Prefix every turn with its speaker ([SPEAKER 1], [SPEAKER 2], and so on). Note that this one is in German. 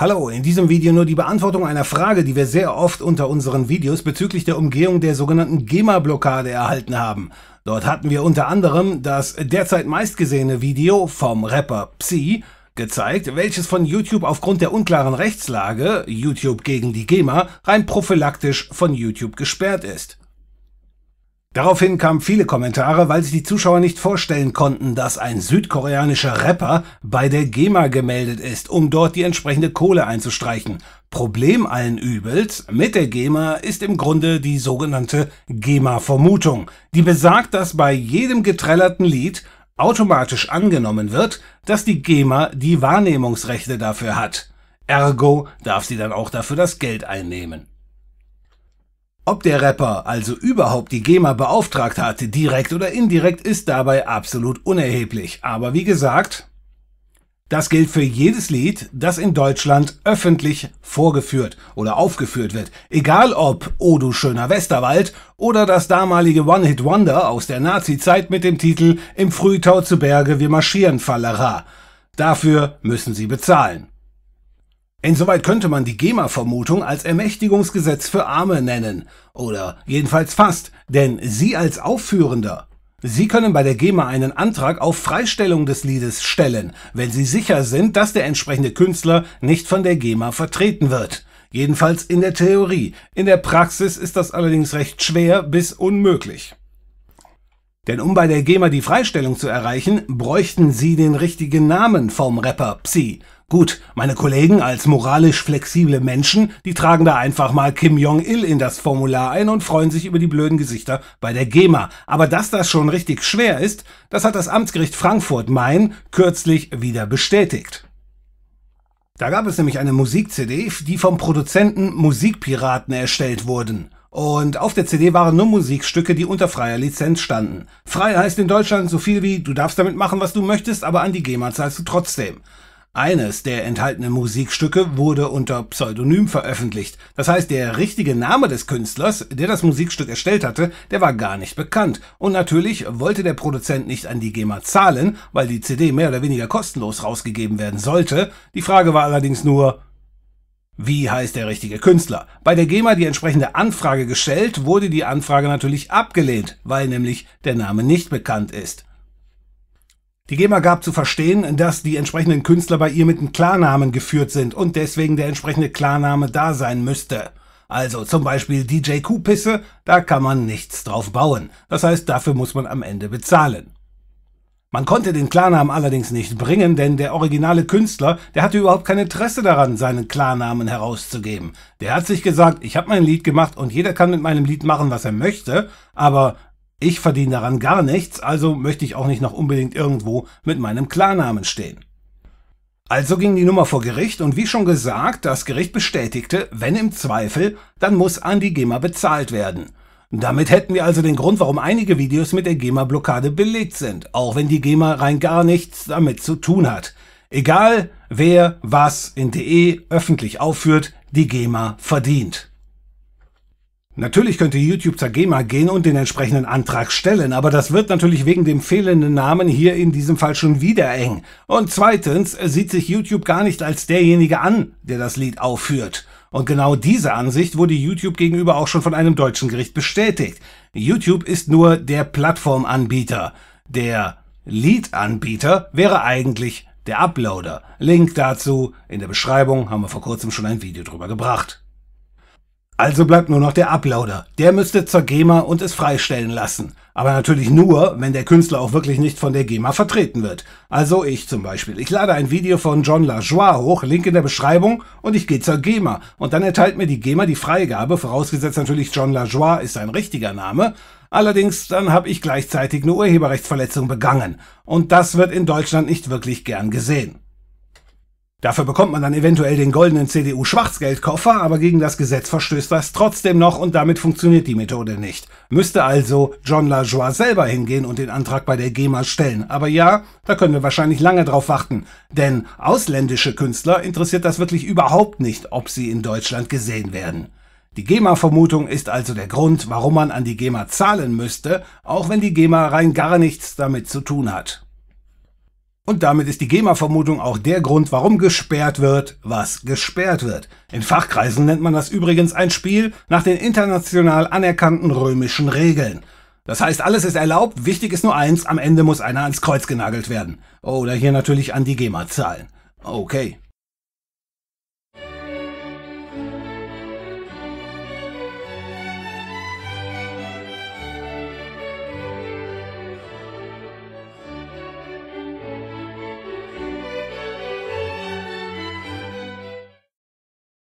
[SPEAKER 1] Hallo, in diesem Video nur die Beantwortung einer Frage, die wir sehr oft unter unseren Videos bezüglich der Umgehung der sogenannten GEMA-Blockade erhalten haben. Dort hatten wir unter anderem das derzeit meistgesehene Video vom Rapper Psi gezeigt, welches von YouTube aufgrund der unklaren Rechtslage, YouTube gegen die GEMA, rein prophylaktisch von YouTube gesperrt ist. Daraufhin kamen viele Kommentare, weil sich die Zuschauer nicht vorstellen konnten, dass ein südkoreanischer Rapper bei der GEMA gemeldet ist, um dort die entsprechende Kohle einzustreichen. Problem allen Übels mit der GEMA ist im Grunde die sogenannte GEMA-Vermutung, die besagt, dass bei jedem geträllerten Lied automatisch angenommen wird, dass die GEMA die Wahrnehmungsrechte dafür hat. Ergo darf sie dann auch dafür das Geld einnehmen. Ob der Rapper also überhaupt die GEMA beauftragt hatte, direkt oder indirekt, ist dabei absolut unerheblich. Aber wie gesagt, das gilt für jedes Lied, das in Deutschland öffentlich vorgeführt oder aufgeführt wird. Egal ob O du schöner Westerwald oder das damalige One-Hit-Wonder aus der Nazi-Zeit mit dem Titel Im Frühtau zu Berge, wir marschieren Fallera. Dafür müssen sie bezahlen. Insoweit könnte man die GEMA-Vermutung als Ermächtigungsgesetz für Arme nennen. Oder jedenfalls fast, denn Sie als Aufführender Sie können bei der GEMA einen Antrag auf Freistellung des Liedes stellen, wenn Sie sicher sind, dass der entsprechende Künstler nicht von der GEMA vertreten wird. Jedenfalls in der Theorie. In der Praxis ist das allerdings recht schwer bis unmöglich. Denn um bei der GEMA die Freistellung zu erreichen, bräuchten Sie den richtigen Namen vom Rapper Psi. Gut, meine Kollegen als moralisch flexible Menschen, die tragen da einfach mal Kim Jong-il in das Formular ein und freuen sich über die blöden Gesichter bei der GEMA. Aber dass das schon richtig schwer ist, das hat das Amtsgericht Frankfurt-Main kürzlich wieder bestätigt. Da gab es nämlich eine Musik-CD, die vom Produzenten Musikpiraten erstellt wurden. Und auf der CD waren nur Musikstücke, die unter freier Lizenz standen. Frei heißt in Deutschland so viel wie, du darfst damit machen, was du möchtest, aber an die GEMA zahlst du trotzdem. Eines der enthaltenen Musikstücke wurde unter Pseudonym veröffentlicht. Das heißt, der richtige Name des Künstlers, der das Musikstück erstellt hatte, der war gar nicht bekannt. Und natürlich wollte der Produzent nicht an die GEMA zahlen, weil die CD mehr oder weniger kostenlos rausgegeben werden sollte. Die Frage war allerdings nur, wie heißt der richtige Künstler? Bei der GEMA die entsprechende Anfrage gestellt, wurde die Anfrage natürlich abgelehnt, weil nämlich der Name nicht bekannt ist. Die GEMA gab zu verstehen, dass die entsprechenden Künstler bei ihr mit einem Klarnamen geführt sind und deswegen der entsprechende Klarname da sein müsste. Also zum Beispiel DJ Kuhpisse, da kann man nichts drauf bauen. Das heißt, dafür muss man am Ende bezahlen. Man konnte den Klarnamen allerdings nicht bringen, denn der originale Künstler, der hatte überhaupt kein Interesse daran, seinen Klarnamen herauszugeben. Der hat sich gesagt, ich habe mein Lied gemacht und jeder kann mit meinem Lied machen, was er möchte, aber ich verdiene daran gar nichts, also möchte ich auch nicht noch unbedingt irgendwo mit meinem Klarnamen stehen. Also ging die Nummer vor Gericht und wie schon gesagt, das Gericht bestätigte, wenn im Zweifel, dann muss an die GEMA bezahlt werden. Damit hätten wir also den Grund, warum einige Videos mit der GEMA-Blockade belegt sind, auch wenn die GEMA rein gar nichts damit zu tun hat. Egal, wer was in DE öffentlich aufführt, die GEMA verdient. Natürlich könnte YouTube zur GEMA gehen und den entsprechenden Antrag stellen, aber das wird natürlich wegen dem fehlenden Namen hier in diesem Fall schon wieder eng. Und zweitens sieht sich YouTube gar nicht als derjenige an, der das Lied aufführt. Und genau diese Ansicht wurde YouTube gegenüber auch schon von einem deutschen Gericht bestätigt. YouTube ist nur der Plattformanbieter. Der Liedanbieter wäre eigentlich der Uploader. Link dazu in der Beschreibung haben wir vor kurzem schon ein Video drüber gebracht. Also bleibt nur noch der Uploader. Der müsste zur GEMA und es freistellen lassen. Aber natürlich nur, wenn der Künstler auch wirklich nicht von der GEMA vertreten wird. Also ich zum Beispiel. Ich lade ein Video von John LaJoie hoch, Link in der Beschreibung, und ich gehe zur GEMA. Und dann erteilt mir die GEMA die Freigabe, vorausgesetzt natürlich John LaJoie ist ein richtiger Name. Allerdings, dann habe ich gleichzeitig eine Urheberrechtsverletzung begangen. Und das wird in Deutschland nicht wirklich gern gesehen. Dafür bekommt man dann eventuell den goldenen CDU-Schwarzgeldkoffer, aber gegen das Gesetz verstößt das trotzdem noch und damit funktioniert die Methode nicht. Müsste also John Lajoie selber hingehen und den Antrag bei der GEMA stellen. Aber ja, da können wir wahrscheinlich lange drauf warten, denn ausländische Künstler interessiert das wirklich überhaupt nicht, ob sie in Deutschland gesehen werden. Die GEMA-Vermutung ist also der Grund, warum man an die GEMA zahlen müsste, auch wenn die GEMA rein gar nichts damit zu tun hat. Und damit ist die GEMA-Vermutung auch der Grund, warum gesperrt wird, was gesperrt wird. In Fachkreisen nennt man das übrigens ein Spiel nach den international anerkannten römischen Regeln. Das heißt, alles ist erlaubt, wichtig ist nur eins, am Ende muss einer ans Kreuz genagelt werden. Oder hier natürlich an die GEMA zahlen. Okay.